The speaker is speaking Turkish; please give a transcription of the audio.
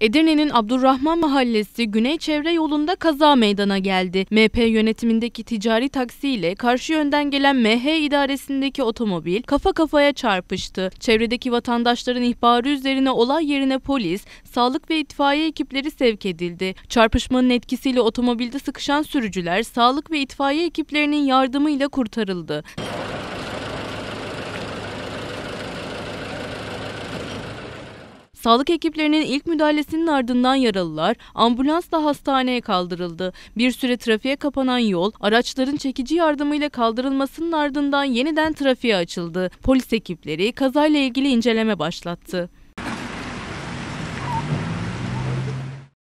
Edirne'nin Abdurrahman Mahallesi Güney Çevre Yolu'nda kaza meydana geldi. MHP yönetimindeki ticari taksi ile karşı yönden gelen MH idaresindeki otomobil kafa kafaya çarpıştı. Çevredeki vatandaşların ihbarı üzerine olay yerine polis, sağlık ve itfaiye ekipleri sevk edildi. Çarpışmanın etkisiyle otomobilde sıkışan sürücüler sağlık ve itfaiye ekiplerinin yardımıyla kurtarıldı. Sağlık ekiplerinin ilk müdahalesinin ardından yaralılar ambulansla hastaneye kaldırıldı. Bir süre trafiğe kapanan yol araçların çekici yardımıyla kaldırılmasının ardından yeniden trafiğe açıldı. Polis ekipleri kazayla ilgili inceleme başlattı.